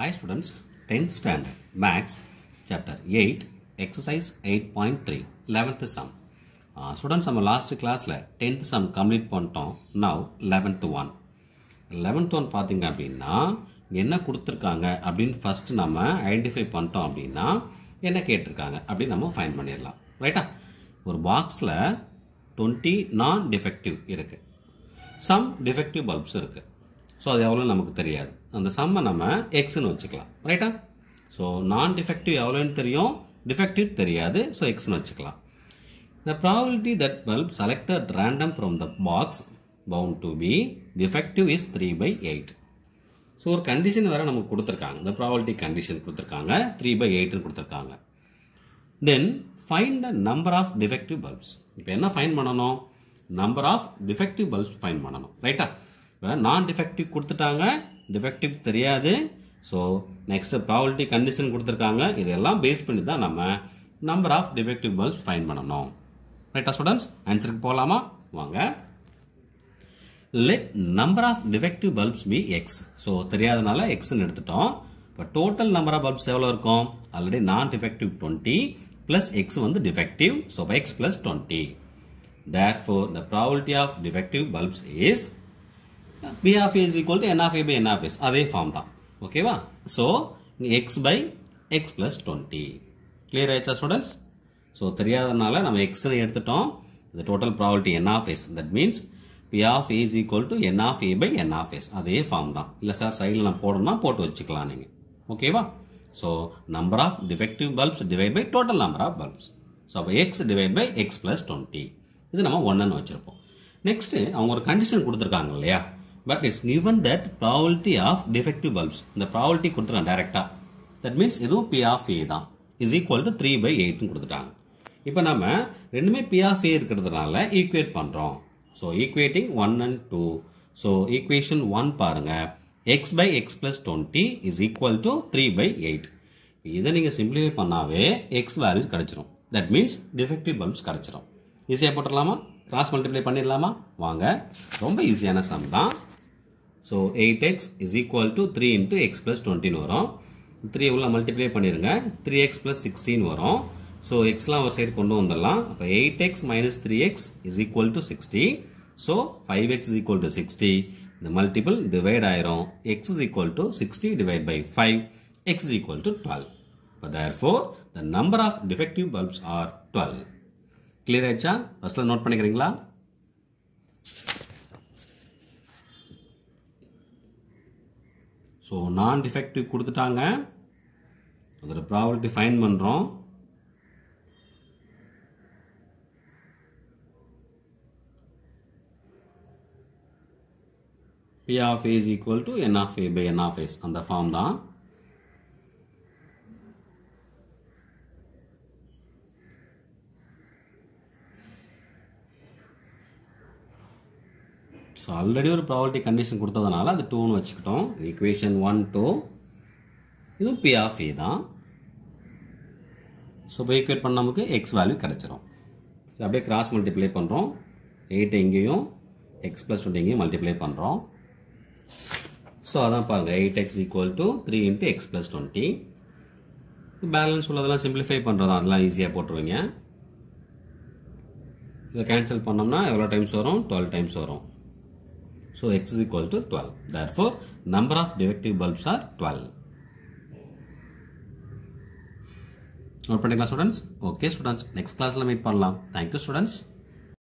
Hi students tenth standard maths Max, eight exercise eight point three eleventh sum students, நம்ம last கிளாஸில் tenth sum complete பண்ணிட்டோம் now 11th one 11th one பார்த்தீங்க அப்படின்னா என்ன கொடுத்துருக்காங்க அப்படின்னு ஃபஸ்ட்டு நம்ம ஐடென்டிஃபை பண்ணிட்டோம் அப்படின்னா என்ன கேட்டிருக்காங்க அப்படின்னு நம்ம ஃபைன் பண்ணிடலாம் ரைட்டா ஒரு பாக்ஸில் டுவெண்ட்டி நான் டிஃபெக்டிவ் இருக்குது சம் டிஃபெக்டிவ் பல்ப்ஸ் இருக்குது ஸோ அது எவ்வளோ நமக்கு தெரியாது அந்த சம்மை நம்ம எக்ஸ்னு வச்சுக்கலாம் ரைட்டா ஸோ நான் டிஃபெக்டிவ் எவ்வளோன்னு தெரியும் டிஃபெக்டிவ் தெரியாது ஸோ எக்ஸ்னு வச்சுக்கலாம் the probability that bulb select at random from the box found to be defective is three by eight so ஒரு கண்டிஷன் வேறு நமக்கு கொடுத்துருக்காங்க இந்த ப்ராபலிட்டி கண்டிஷன் கொடுத்துருக்காங்க த்ரீ பை எயிட்னு கொடுத்துருக்காங்க then find the number of defective bulbs இப்போ என்ன ஃபைன் பண்ணணும் number of defective bulbs find பண்ணணும் ரைட்டா நான் டிஃபெக்டிவ் கொடுத்துட்டாங்க டிஃபெக்டிவ் தெரியாது ஸோ நெக்ஸ்ட்டு ப்ராபபிலிட்டி கண்டிஷன் கொடுத்துருக்காங்க இதெல்லாம் பேஸ் பண்ணி தான் நம்ம number of defective bulbs find பண்ணணும் ரைட்டா ஸ்டூடெண்ட்ஸ் ஆன்சருக்கு போகலாமா வாங்க let number of defective bulbs be x so தெரியாதனால எக்ஸ்ன்னு எடுத்துட்டோம் இப்போ டோட்டல் நம்பர் ஆஃப் பல்ப்ஸ் எவ்வளோ இருக்கும் already non defective twenty plus x வந்து defective so x plus twenty therefore the probability of defective bulbs is P of A is equal to N of A by N of S அதே form தான் ஓகேவா so x by x plus twenty clear ஆயிடுச்சா students so தெரியாதனால நம்ம எக்ஸ்னு எடுத்துட்டோம் இது total property N of S that means P of A is equal to N of A by N of S அதே ஃபார்ம் தான் இல்லை சார் சைடில் நான் போடணும்னா போட்டு வச்சுக்கலாம் நீங்கள் ஓகேவா so number of of bulbs bulbs by total number of bulbs so So, x divide by x plus 20. இது நம்ம 1 வச்சுருப்போம் நெக்ஸ்ட்டு அவங்க ஒரு கண்டிஷன் கொடுத்துருக்காங்க இல்லையா but it's given that probability of defective bulbs இந்த ப்ராபபிலிட்டி கொடுத்துட்றேன் டேரெக்டாக தட் மீன்ஸ் இதுவும் பி ஆஃப் ஏ தான் is equal to three by எயிட்னு கொடுத்துட்டாங்க இப்போ நம்ம ரெண்டுமே பி ஆஃப் ஏ இருக்கிறதுனால ஈக்குவேட் பண்ணுறோம் so equating one and two so equation one பாருங்கள் x by x plus twenty is equal to three by eight இதை நீங்கள் சிம்பிளிஃபை பண்ணாவே எக்ஸ் வேல்யூ கிடச்சிரும் தட் மீன்ஸ் டிஃபெக்டிவ் பல்ப்ஸ் கிடச்சிரும் ஈஸியாக போட்டுடலாமா கிராஸ் மல்டிப்ளை பண்ணிடலாமா வாங்க ரொம்ப ஈஸியான சம் தான் so eight x is equal to three into x plus டுவெண்ட்டின்னு வரும் த்ரீ உள்ள மல்டிப்ளை பண்ணிடுங்க த்ரீ எக்ஸ் ப்ளஸ் சிக்ஸ்டீன் வரும் ஸோ எக்ஸ்லாம் ஒரு சைடு கொண்டு வந்துடலாம் அப்போ eight x minus three x is equal to sixty so five x equal to sixty இந்த மல்டிபிள் டிவைட் ஆயிரும் x is equal to sixty divide by five x is equal to twelve இப்போ therefore the number of defective bulbs are twelve clear ஆயிடுச்சா ஃபஸ்ட்டில் note பண்ணிக்கிறீங்களா so non defective கொடுத்துட்டாங்க அதோட property find பண்ணுறோம் P of A is equal to N of A by N of S அந்த form தான் so already ஒரு property condition கொடுத்ததுனால அது டூன்னு வச்சுக்கிட்டோம் ஈக்குவேஷன் ஒன் டூ இதுவும் பி ஆஃப் ஏ தான் ஸோ இப்போ ஈக்குவேட் பண்ண நமக்கு எக்ஸ் வேல்யூ கிடச்சிரும் அப்படியே கிராஸ் மல்டிப்ளை பண்ணுறோம் எயிட் எங்கேயும் எக்ஸ் ப்ளஸ் டுவெண்ட்டி எங்கேயும் மல்டிப்ளை பண்ணுறோம் ஸோ அதான் பாருங்கள் eight x equal to three into x plus twenty balance உள்ளதெல்லாம் சிம்பிளிஃபை பண்ணுறது அதெல்லாம் ஈஸியாக போட்டுருவீங்க இதை கேன்சல் பண்ணோம்னா எவ்வளோ டைம்ஸ் வரும் டுவெல் டைம்ஸ் வரும் So x is equal to 12. Therefore, number of defective bulbs are 12. Open the class, students. Okay, students. Next class, let me meet. Thank you, students.